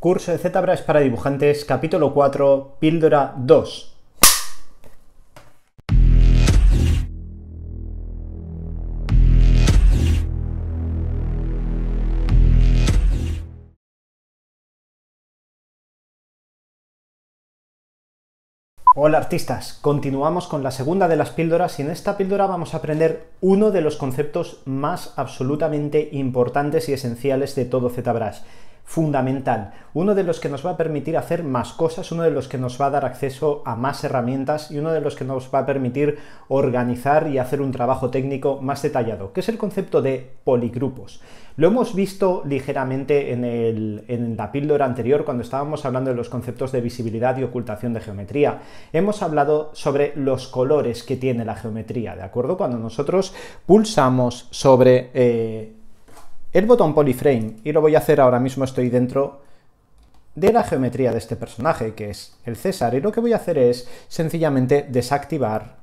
Curso de ZBrush para dibujantes, capítulo 4, píldora 2. Hola artistas, continuamos con la segunda de las píldoras y en esta píldora vamos a aprender uno de los conceptos más absolutamente importantes y esenciales de todo ZBrush, fundamental, uno de los que nos va a permitir hacer más cosas, uno de los que nos va a dar acceso a más herramientas y uno de los que nos va a permitir organizar y hacer un trabajo técnico más detallado, que es el concepto de poligrupos. Lo hemos visto ligeramente en, en la píldora anterior cuando estábamos hablando de los conceptos de visibilidad y ocultación de geometría. Hemos hablado sobre los colores que tiene la geometría, ¿de acuerdo? Cuando nosotros pulsamos sobre... Eh, el botón polyframe, y lo voy a hacer ahora mismo, estoy dentro de la geometría de este personaje, que es el César, y lo que voy a hacer es sencillamente desactivar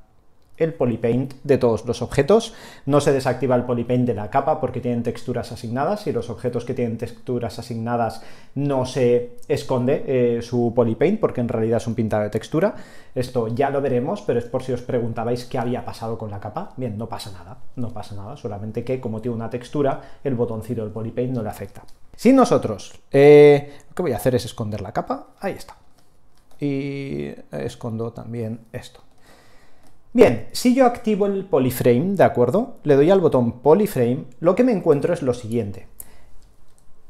el polypaint de todos los objetos. No se desactiva el polypaint de la capa porque tienen texturas asignadas y los objetos que tienen texturas asignadas no se esconde eh, su polypaint porque en realidad es un pintado de textura. Esto ya lo veremos, pero es por si os preguntabais qué había pasado con la capa. Bien, no pasa nada, no pasa nada, solamente que como tiene una textura, el botoncito del polypaint no le afecta. si nosotros, eh, lo que voy a hacer es esconder la capa, ahí está. Y escondo también esto. Bien, si yo activo el polyframe, ¿de acuerdo? Le doy al botón polyframe, lo que me encuentro es lo siguiente.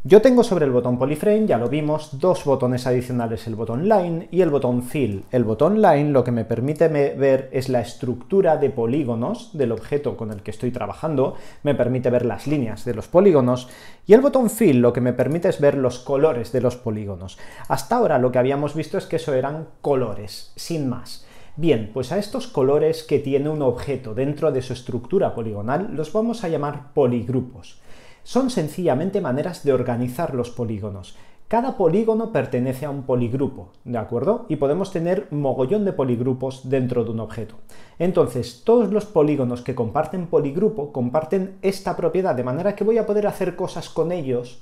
Yo tengo sobre el botón polyframe, ya lo vimos, dos botones adicionales, el botón line y el botón fill. El botón line lo que me permite ver es la estructura de polígonos del objeto con el que estoy trabajando, me permite ver las líneas de los polígonos y el botón fill lo que me permite es ver los colores de los polígonos. Hasta ahora lo que habíamos visto es que eso eran colores, sin más. Bien, pues a estos colores que tiene un objeto dentro de su estructura poligonal los vamos a llamar poligrupos. Son sencillamente maneras de organizar los polígonos. Cada polígono pertenece a un poligrupo, ¿de acuerdo? Y podemos tener mogollón de poligrupos dentro de un objeto. Entonces, todos los polígonos que comparten poligrupo comparten esta propiedad, de manera que voy a poder hacer cosas con ellos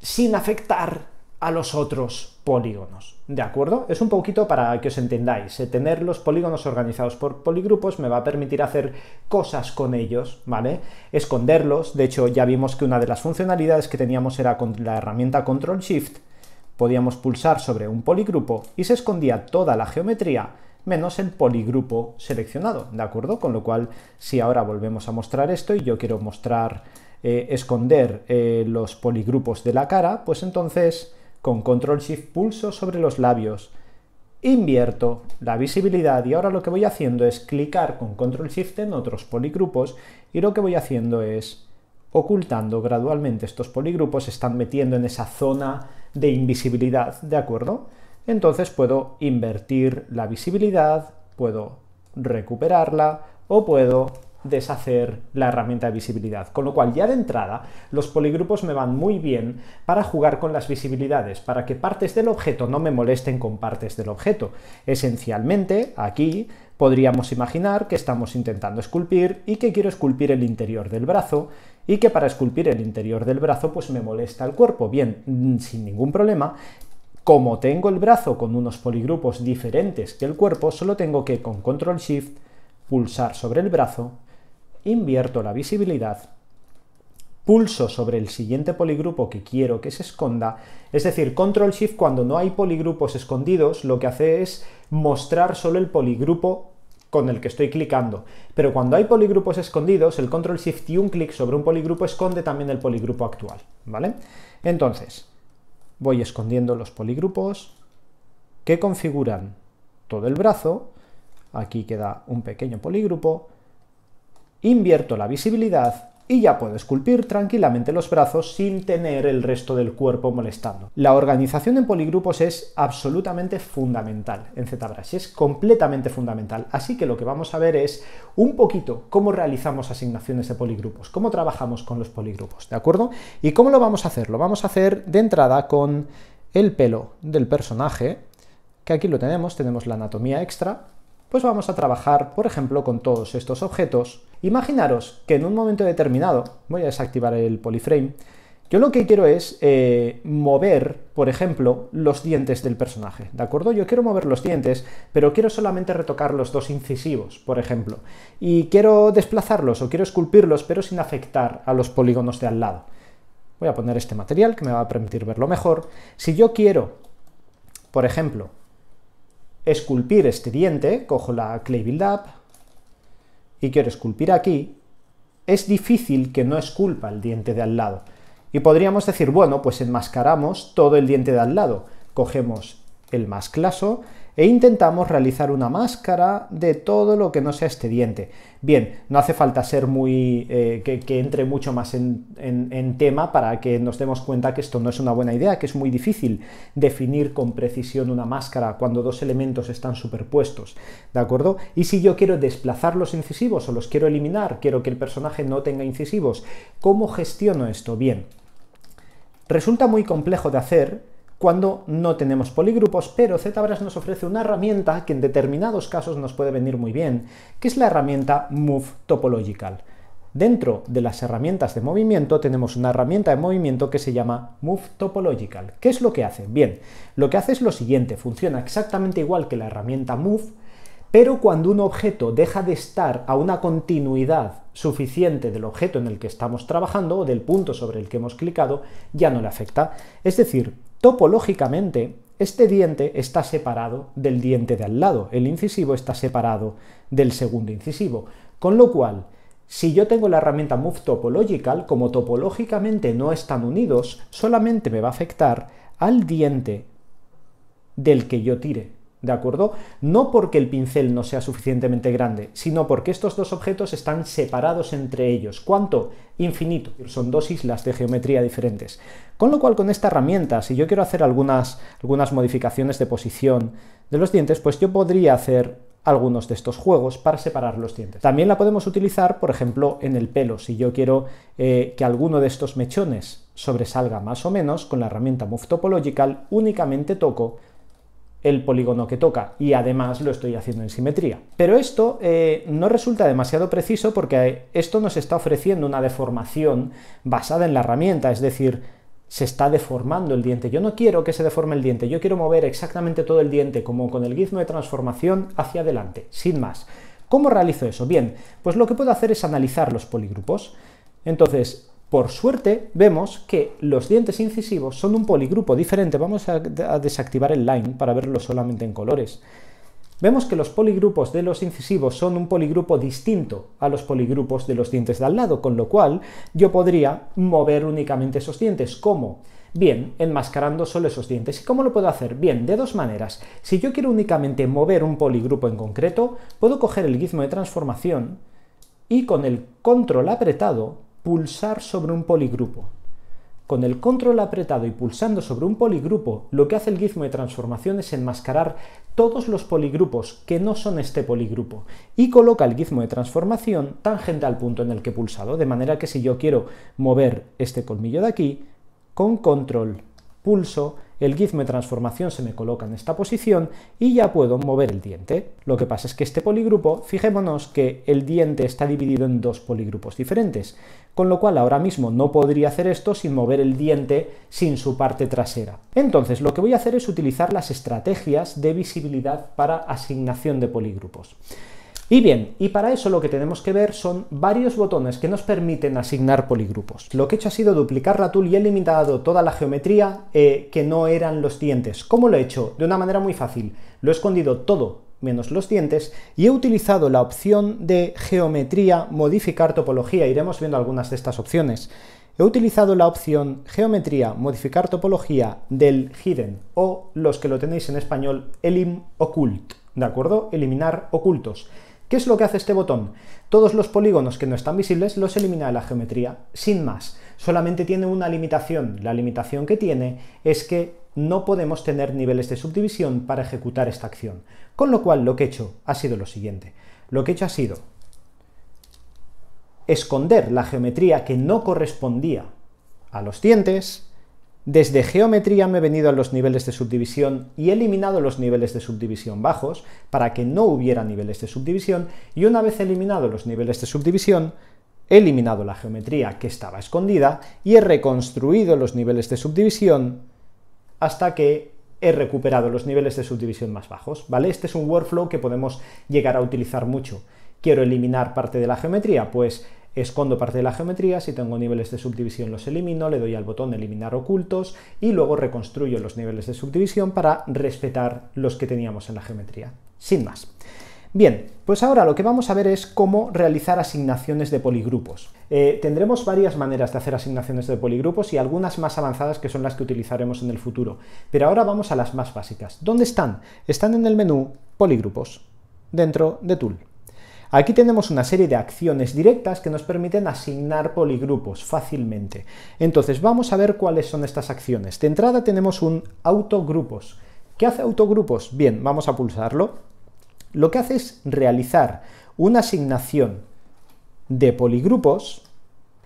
sin afectar a los otros polígonos. ¿De acuerdo? Es un poquito para que os entendáis. Eh, tener los polígonos organizados por poligrupos me va a permitir hacer cosas con ellos, ¿vale? Esconderlos. De hecho, ya vimos que una de las funcionalidades que teníamos era con la herramienta Control Shift. Podíamos pulsar sobre un poligrupo y se escondía toda la geometría menos el poligrupo seleccionado, ¿de acuerdo? Con lo cual, si ahora volvemos a mostrar esto y yo quiero mostrar, eh, esconder eh, los poligrupos de la cara, pues entonces con control shift pulso sobre los labios. Invierto la visibilidad y ahora lo que voy haciendo es clicar con control shift en otros poligrupos y lo que voy haciendo es ocultando gradualmente estos poligrupos, se están metiendo en esa zona de invisibilidad, ¿de acuerdo? Entonces puedo invertir la visibilidad, puedo recuperarla o puedo deshacer la herramienta de visibilidad. Con lo cual, ya de entrada, los poligrupos me van muy bien para jugar con las visibilidades, para que partes del objeto no me molesten con partes del objeto. Esencialmente, aquí podríamos imaginar que estamos intentando esculpir y que quiero esculpir el interior del brazo y que para esculpir el interior del brazo pues me molesta el cuerpo. Bien, mm, sin ningún problema, como tengo el brazo con unos poligrupos diferentes que el cuerpo, solo tengo que con control shift pulsar sobre el brazo invierto la visibilidad, pulso sobre el siguiente poligrupo que quiero que se esconda, es decir, control shift cuando no hay poligrupos escondidos, lo que hace es mostrar solo el poligrupo con el que estoy clicando. Pero cuando hay poligrupos escondidos, el control shift y un clic sobre un poligrupo esconde también el poligrupo actual, ¿vale? Entonces, voy escondiendo los poligrupos que configuran todo el brazo, aquí queda un pequeño poligrupo, invierto la visibilidad y ya puedo esculpir tranquilamente los brazos sin tener el resto del cuerpo molestando. La organización en poligrupos es absolutamente fundamental en ZBrush, es completamente fundamental, así que lo que vamos a ver es un poquito cómo realizamos asignaciones de poligrupos, cómo trabajamos con los poligrupos, ¿de acuerdo? ¿Y cómo lo vamos a hacer? Lo vamos a hacer de entrada con el pelo del personaje, que aquí lo tenemos, tenemos la anatomía extra, pues vamos a trabajar, por ejemplo, con todos estos objetos, Imaginaros que en un momento determinado, voy a desactivar el polyframe, yo lo que quiero es eh, mover, por ejemplo, los dientes del personaje, ¿de acuerdo? Yo quiero mover los dientes, pero quiero solamente retocar los dos incisivos, por ejemplo, y quiero desplazarlos o quiero esculpirlos, pero sin afectar a los polígonos de al lado. Voy a poner este material que me va a permitir verlo mejor. Si yo quiero, por ejemplo, esculpir este diente, cojo la Clay Build Up, y quiero esculpir aquí, es difícil que no esculpa el diente de al lado. Y podríamos decir, bueno, pues enmascaramos todo el diente de al lado. Cogemos el más claso e intentamos realizar una máscara de todo lo que no sea este diente. Bien, no hace falta ser muy... Eh, que, entre mucho más en, en tema para que nos demos cuenta que esto no es una buena idea, que es muy difícil definir con precisión una máscara cuando dos elementos están superpuestos, ¿de acuerdo? Y si yo quiero desplazar los incisivos o los quiero eliminar, quiero que el personaje no tenga incisivos, ¿cómo gestiono esto? Bien, resulta muy complejo de hacer, cuando no tenemos poligrupos, pero ZBrush nos ofrece una herramienta que en determinados casos nos puede venir muy bien, que es la herramienta Move Topological. Dentro de las herramientas de movimiento tenemos una herramienta de movimiento que se llama Move Topological. ¿Qué es lo que hace? Bien, lo que hace es lo siguiente, funciona exactamente igual que la herramienta Move, pero cuando un objeto deja de estar a una continuidad suficiente del objeto en el que estamos trabajando o del punto sobre el que hemos clicado, ya no le afecta. Es decir, Topológicamente, este diente está separado del diente de al lado, el incisivo está separado del segundo incisivo, con lo cual, si yo tengo la herramienta Move Topological, como topológicamente no están unidos, solamente me va a afectar al diente del que yo tire. ¿De acuerdo? No porque el pincel no sea suficientemente grande, sino porque estos dos objetos están separados entre ellos. ¿Cuánto? Infinito. Son dos islas de geometría diferentes. Con lo cual, con esta herramienta, si yo quiero hacer algunas, algunas modificaciones de posición de los dientes, pues yo podría hacer algunos de estos juegos para separar los dientes. También la podemos utilizar, por ejemplo, en el pelo. Si yo quiero eh, que alguno de estos mechones sobresalga más o menos, con la herramienta Move Topological únicamente toco el polígono que toca y además lo estoy haciendo en simetría. Pero esto eh, no resulta demasiado preciso porque eh, esto nos está ofreciendo una deformación basada en la herramienta, es decir, se está deformando el diente. Yo no quiero que se deforme el diente, yo quiero mover exactamente todo el diente como con el gizmo de transformación hacia adelante, sin más. ¿Cómo realizo eso? Bien, pues lo que puedo hacer es analizar los poligrupos. Entonces, por suerte, vemos que los dientes incisivos son un poligrupo diferente. Vamos a, desactivar el line para verlo solamente en colores. Vemos que los poligrupos de los incisivos son un poligrupo distinto a los poligrupos de los dientes de al lado, con lo cual yo podría mover únicamente esos dientes. ¿Cómo? Bien, enmascarando solo esos dientes. ¿Y cómo lo puedo hacer? Bien, de dos maneras. Si yo quiero únicamente mover un poligrupo en concreto, puedo coger el gizmo de transformación y con el control apretado pulsar sobre un poligrupo. Con el control apretado y pulsando sobre un poligrupo, lo que hace el gizmo de transformación es enmascarar todos los poligrupos que no son este poligrupo y coloca el gizmo de transformación tangente al punto en el que he pulsado, de manera que si yo quiero mover este colmillo de aquí, con control pulso, el gizmo de transformación se me coloca en esta posición y ya puedo mover el diente. Lo que pasa es que este poligrupo, fijémonos que el diente está dividido en dos poligrupos diferentes, con lo cual ahora mismo no podría hacer esto sin mover el diente sin su parte trasera. Entonces lo que voy a hacer es utilizar las estrategias de visibilidad para asignación de poligrupos. Y bien, y para eso lo que tenemos que ver son varios botones que nos permiten asignar poligrupos. Lo que he hecho ha sido duplicar la tool y he limitado toda la geometría eh, que no eran los dientes. ¿Cómo lo he hecho? De una manera muy fácil. Lo he escondido todo menos los dientes y he utilizado la opción de geometría modificar topología. Iremos viendo algunas de estas opciones. He utilizado la opción geometría modificar topología del hidden o los que lo tenéis en español elim ocult, ¿de acuerdo? Eliminar ocultos. ¿Qué es lo que hace este botón? Todos los polígonos que no están visibles los elimina de la geometría, sin más. Solamente tiene una limitación. La limitación que tiene es que no podemos tener niveles de subdivisión para ejecutar esta acción. Con lo cual, lo que he hecho ha sido lo siguiente. Lo que he hecho ha sido esconder la geometría que no correspondía a los dientes, desde geometría me he venido a los niveles de subdivisión y he eliminado los niveles de subdivisión bajos para que no hubiera niveles de subdivisión y una vez eliminado los niveles de subdivisión, he eliminado la geometría que estaba escondida y he reconstruido los niveles de subdivisión hasta que he recuperado los niveles de subdivisión más bajos, ¿vale? Este es un workflow que podemos llegar a utilizar mucho. Quiero eliminar parte de la geometría, pues escondo parte de la geometría, si tengo niveles de subdivisión los elimino, le doy al botón eliminar ocultos y luego reconstruyo los niveles de subdivisión para respetar los que teníamos en la geometría, sin más. Bien, pues ahora lo que vamos a ver es cómo realizar asignaciones de poligrupos. Eh, tendremos varias maneras de hacer asignaciones de poligrupos y algunas más avanzadas que son las que utilizaremos en el futuro, pero ahora vamos a las más básicas. ¿Dónde están? Están en el menú Poligrupos, dentro de Tool. Aquí tenemos una serie de acciones directas que nos permiten asignar poligrupos fácilmente. Entonces vamos a ver cuáles son estas acciones. De entrada tenemos un autogrupos. ¿Qué hace autogrupos? Bien, vamos a pulsarlo. Lo que hace es realizar una asignación de poligrupos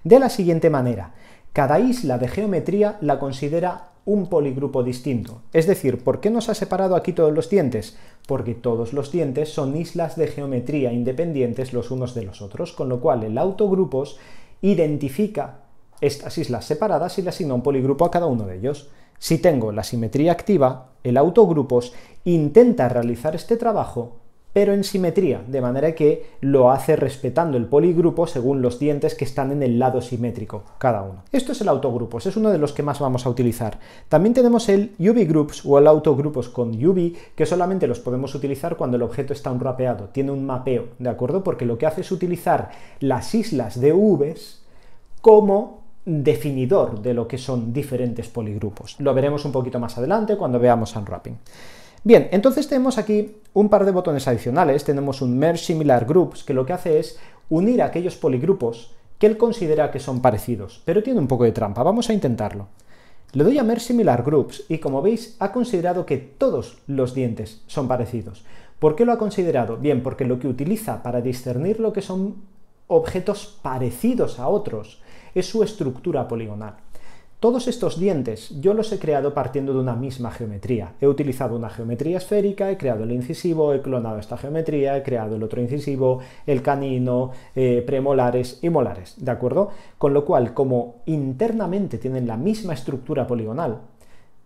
de la siguiente manera. Cada isla de geometría la considera un poligrupo distinto. Es decir, ¿por qué nos ha separado aquí todos los dientes? Porque todos los dientes son islas de geometría independientes los unos de los otros, con lo cual el autogrupos identifica estas islas separadas y le asigna un poligrupo a cada uno de ellos. Si tengo la simetría activa, el autogrupos intenta realizar este trabajo pero en simetría, de manera que lo hace respetando el poligrupo según los dientes que están en el lado simétrico, cada uno. Esto es el autogrupos, es uno de los que más vamos a utilizar. También tenemos el UV groups o el autogrupos con UV, que solamente los podemos utilizar cuando el objeto está unrapeado, tiene un mapeo, ¿de acuerdo? Porque lo que hace es utilizar las islas de Vs como definidor de lo que son diferentes poligrupos. Lo veremos un poquito más adelante cuando veamos unwrapping. Bien, entonces tenemos aquí un par de botones adicionales. Tenemos un Merge Similar Groups, que lo que hace es unir aquellos poligrupos que él considera que son parecidos, pero tiene un poco de trampa. Vamos a intentarlo. Le doy a Merge Similar Groups y como veis ha considerado que todos los dientes son parecidos. ¿Por qué lo ha considerado? Bien, porque lo que utiliza para discernir lo que son objetos parecidos a otros es su estructura poligonal. Todos estos dientes yo los he creado partiendo de una misma geometría. He utilizado una geometría esférica, he creado el incisivo, he clonado esta geometría, he creado el otro incisivo, el canino, eh, premolares y molares, ¿de acuerdo? Con lo cual, como internamente tienen la misma estructura poligonal,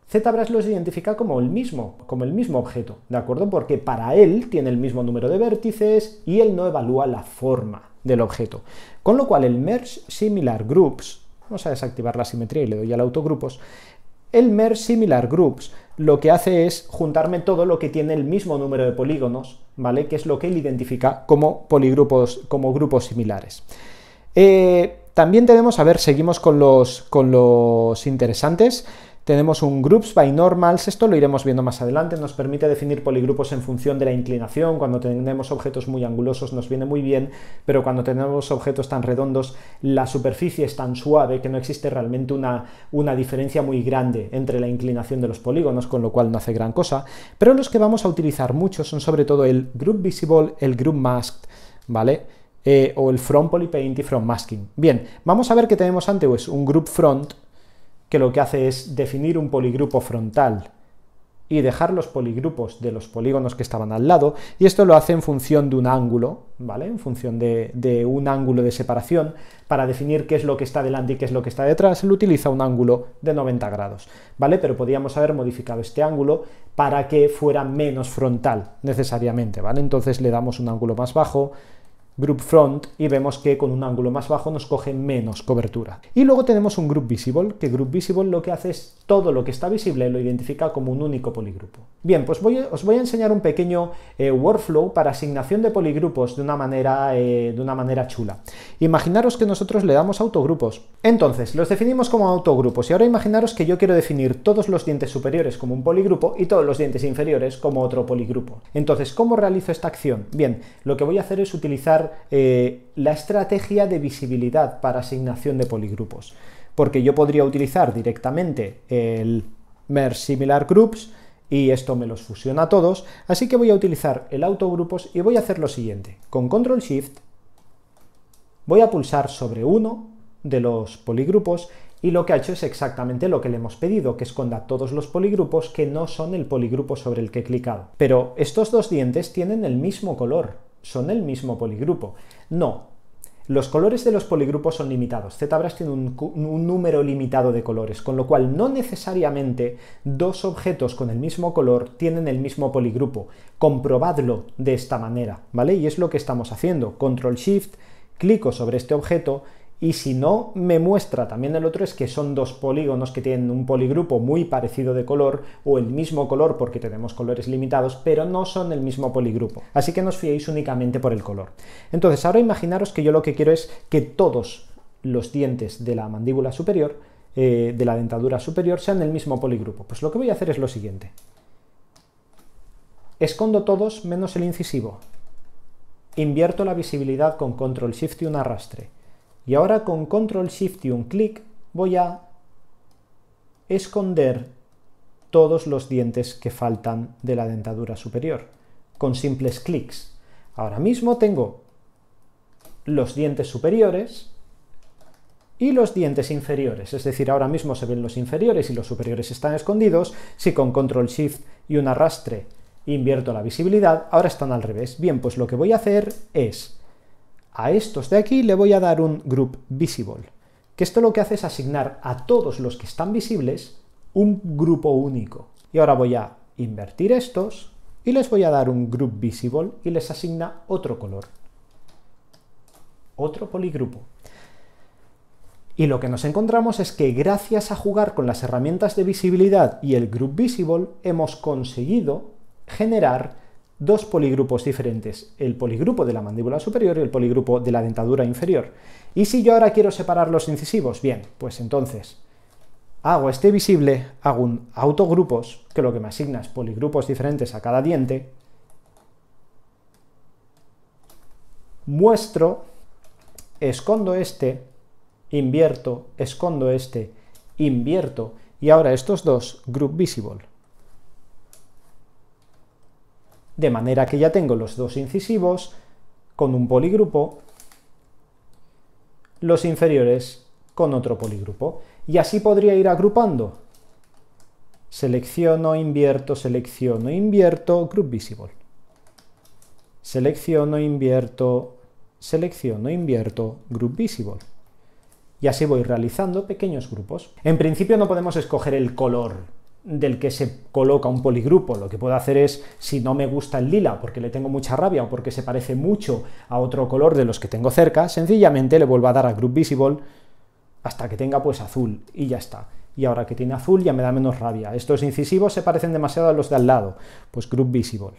ZBrush los identifica como el mismo, como el mismo objeto, ¿de acuerdo? Porque para él tiene el mismo número de vértices y él no evalúa la forma del objeto. Con lo cual el merge similar groups Vamos a desactivar la simetría y le doy al autogrupos. El Mer similar groups lo que hace es juntarme todo lo que tiene el mismo número de polígonos, ¿vale? Que es lo que él identifica como poligrupos, como grupos similares. Eh, también tenemos, a ver, seguimos con los interesantes. Tenemos un groups by normals, esto lo iremos viendo más adelante, nos permite definir poligrupos en función de la inclinación, cuando tenemos objetos muy angulosos nos viene muy bien, pero cuando tenemos objetos tan redondos la superficie es tan suave que no existe realmente una, una diferencia muy grande entre la inclinación de los polígonos, con lo cual no hace gran cosa, pero los que vamos a utilizar mucho son sobre todo el group visible, el group masked, ¿vale? Eh, o el front polypaint y front masking. Bien, vamos a ver qué tenemos antes pues, un group front, que lo que hace es definir un poligrupo frontal y dejar los poligrupos de los polígonos que estaban al lado, y esto lo hace en función de un ángulo, ¿vale? En función de, un ángulo de separación, para definir qué es lo que está delante y qué es lo que está detrás, él utiliza un ángulo de 90 grados, ¿vale? Pero podríamos haber modificado este ángulo para que fuera menos frontal necesariamente, ¿vale? Entonces le damos un ángulo más bajo, group front y vemos que con un ángulo más bajo nos coge menos cobertura. Y luego tenemos un group visible, que group visible lo que hace es todo lo que está visible lo identifica como un único poligrupo. Bien, pues voy, os voy a enseñar un pequeño eh, workflow para asignación de poligrupos de una, manera, eh, de una manera chula. Imaginaros que nosotros le damos autogrupos. Entonces, los definimos como autogrupos y ahora imaginaros que yo quiero definir todos los dientes superiores como un poligrupo y todos los dientes inferiores como otro poligrupo. Entonces, ¿cómo realizo esta acción? Bien, lo que voy a hacer es utilizar eh, la estrategia de visibilidad para asignación de poligrupos, porque yo podría utilizar directamente el merge similar groups y esto me los fusiona todos, así que voy a utilizar el autogrupos y voy a hacer lo siguiente, con control shift voy a pulsar sobre uno de los poligrupos y lo que ha hecho es exactamente lo que le hemos pedido, que esconda todos los poligrupos que no son el poligrupo sobre el que he clicado. Pero estos dos dientes tienen el mismo color, son el mismo poligrupo. No, los colores de los poligrupos son limitados. ZBrush tiene un, número limitado de colores, con lo cual no necesariamente dos objetos con el mismo color tienen el mismo poligrupo. Comprobadlo de esta manera, ¿vale? Y es lo que estamos haciendo. Control Shift, clico sobre este objeto y si no, me muestra también el otro es que son dos polígonos que tienen un poligrupo muy parecido de color o el mismo color porque tenemos colores limitados, pero no son el mismo poligrupo. Así que no os fiéis únicamente por el color. Entonces, ahora imaginaros que yo lo que quiero es que todos los dientes de la mandíbula superior, eh, de la dentadura superior, sean el mismo poligrupo. Pues lo que voy a hacer es lo siguiente. Escondo todos menos el incisivo. Invierto la visibilidad con Control Shift y un arrastre y ahora con control shift y un clic voy a esconder todos los dientes que faltan de la dentadura superior con simples clics. Ahora mismo tengo los dientes superiores y los dientes inferiores, es decir, ahora mismo se ven los inferiores y los superiores están escondidos, si con control shift y un arrastre invierto la visibilidad, ahora están al revés. Bien, pues lo que voy a hacer es a estos de aquí le voy a dar un group visible, que esto lo que hace es asignar a todos los que están visibles un grupo único. Y ahora voy a invertir estos y les voy a dar un group visible y les asigna otro color, otro poligrupo. Y lo que nos encontramos es que gracias a jugar con las herramientas de visibilidad y el group visible hemos conseguido generar dos poligrupos diferentes, el poligrupo de la mandíbula superior y el poligrupo de la dentadura inferior. Y si yo ahora quiero separar los incisivos, bien, pues entonces hago este visible, hago un autogrupos, que lo que me asigna es poligrupos diferentes a cada diente, muestro, escondo este, invierto, escondo este, invierto, y ahora estos dos, group visible de manera que ya tengo los dos incisivos con un poligrupo, los inferiores con otro poligrupo. Y así podría ir agrupando. Selecciono, invierto, selecciono, invierto, group visible. Selecciono, invierto, selecciono, invierto, group visible. Y así voy realizando pequeños grupos. En principio no podemos escoger el color del que se coloca un poligrupo. Lo que puedo hacer es, si no me gusta el lila porque le tengo mucha rabia o porque se parece mucho a otro color de los que tengo cerca, sencillamente le vuelvo a dar a Group Visible hasta que tenga pues azul y ya está. Y ahora que tiene azul ya me da menos rabia. Estos incisivos se parecen demasiado a los de al lado, pues Group Visible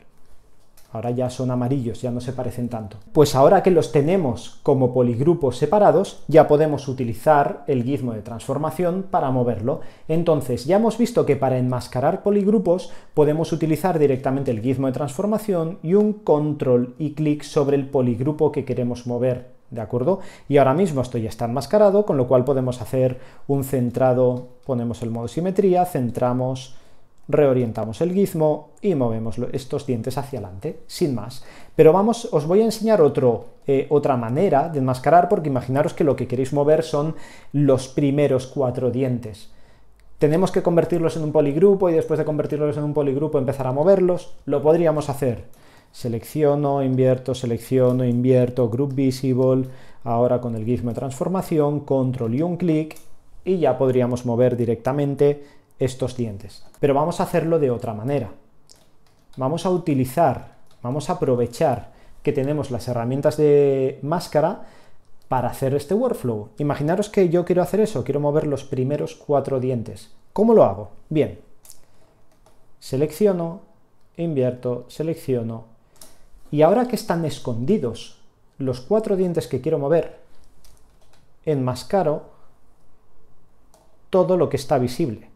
ahora ya son amarillos, ya no se parecen tanto. Pues ahora que los tenemos como poligrupos separados, ya podemos utilizar el gizmo de transformación para moverlo. Entonces, ya hemos visto que para enmascarar poligrupos podemos utilizar directamente el gizmo de transformación y un control y clic sobre el poligrupo que queremos mover ¿de acuerdo? Y ahora mismo esto ya está enmascarado, con lo cual podemos hacer un centrado, ponemos el modo simetría, centramos reorientamos el gizmo y movemos estos dientes hacia adelante, sin más. Pero vamos, os voy a enseñar otro, eh, otra manera de enmascarar, porque imaginaros que lo que queréis mover son los primeros cuatro dientes. Tenemos que convertirlos en un poligrupo y después de convertirlos en un poligrupo empezar a moverlos. Lo podríamos hacer. Selecciono, invierto, selecciono, invierto, group visible. Ahora con el gizmo de transformación, control y un clic y ya podríamos mover directamente estos dientes. Pero vamos a hacerlo de otra manera. Vamos a utilizar, vamos a aprovechar que tenemos las herramientas de máscara para hacer este workflow. Imaginaros que yo quiero hacer eso, quiero mover los primeros cuatro dientes. ¿Cómo lo hago? Bien, selecciono, invierto, selecciono. Y ahora que están escondidos los cuatro dientes que quiero mover, enmascaro todo lo que está visible.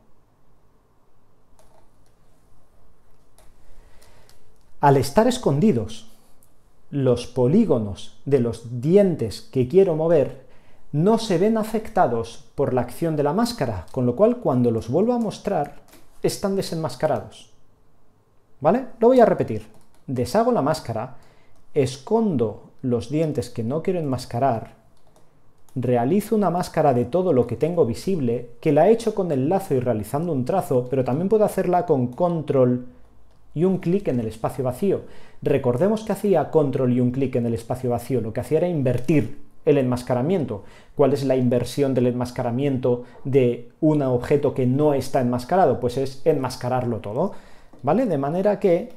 Al estar escondidos los polígonos de los dientes que quiero mover no se ven afectados por la acción de la máscara, con lo cual cuando los vuelvo a mostrar están desenmascarados. ¿Vale? Lo voy a repetir. Deshago la máscara, escondo los dientes que no quiero enmascarar, realizo una máscara de todo lo que tengo visible, que la he hecho con el lazo y realizando un trazo, pero también puedo hacerla con control y un clic en el espacio vacío. Recordemos que hacía control y un clic en el espacio vacío, lo que hacía era invertir el enmascaramiento. ¿Cuál es la inversión del enmascaramiento de un objeto que no está enmascarado? Pues es enmascararlo todo, ¿vale? De manera que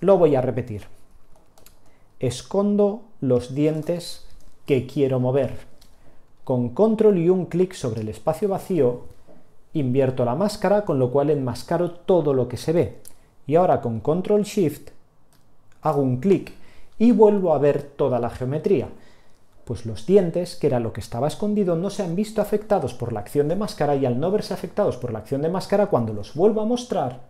lo voy a repetir. Escondo los dientes que quiero mover. Con control y un clic sobre el espacio vacío, invierto la máscara, con lo cual enmascaro todo lo que se ve y ahora con control shift hago un clic y vuelvo a ver toda la geometría. Pues los dientes, que era lo que estaba escondido, no se han visto afectados por la acción de máscara y al no verse afectados por la acción de máscara, cuando los vuelvo a mostrar,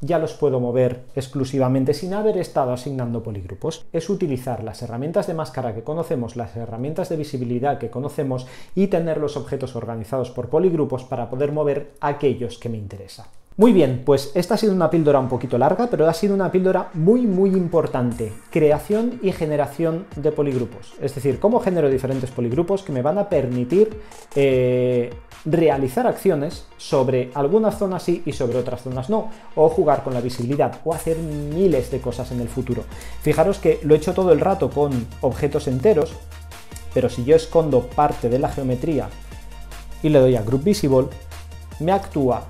ya los puedo mover exclusivamente sin haber estado asignando poligrupos. Es utilizar las herramientas de máscara que conocemos, las herramientas de visibilidad que conocemos y tener los objetos organizados por poligrupos para poder mover aquellos que me interesa. Muy bien, pues esta ha sido una píldora un poquito larga, pero ha sido una píldora muy, muy importante. Creación y generación de poligrupos. Es decir, cómo genero diferentes poligrupos que me van a permitir eh, realizar acciones sobre algunas zonas sí y sobre otras zonas no. O jugar con la visibilidad o hacer miles de cosas en el futuro. Fijaros que lo he hecho todo el rato con objetos enteros, pero si yo escondo parte de la geometría y le doy a Group Visible, me actúa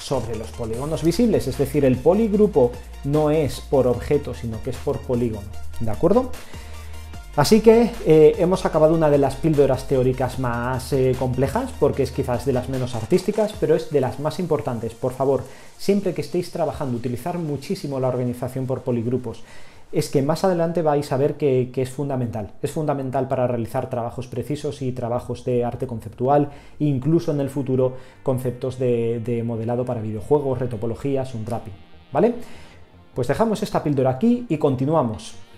sobre los polígonos visibles, es decir, el poligrupo no es por objeto, sino que es por polígono, ¿de acuerdo? Así que eh, hemos acabado una de las píldoras teóricas más eh, complejas, porque es quizás de las menos artísticas, pero es de las más importantes. Por favor, siempre que estéis trabajando, utilizar muchísimo la organización por poligrupos es que más adelante vais a ver que, es fundamental. Es fundamental para realizar trabajos precisos y trabajos de arte conceptual, incluso en el futuro conceptos de, modelado para videojuegos, retopologías, un wrapping. ¿Vale? Pues dejamos esta píldora aquí y continuamos.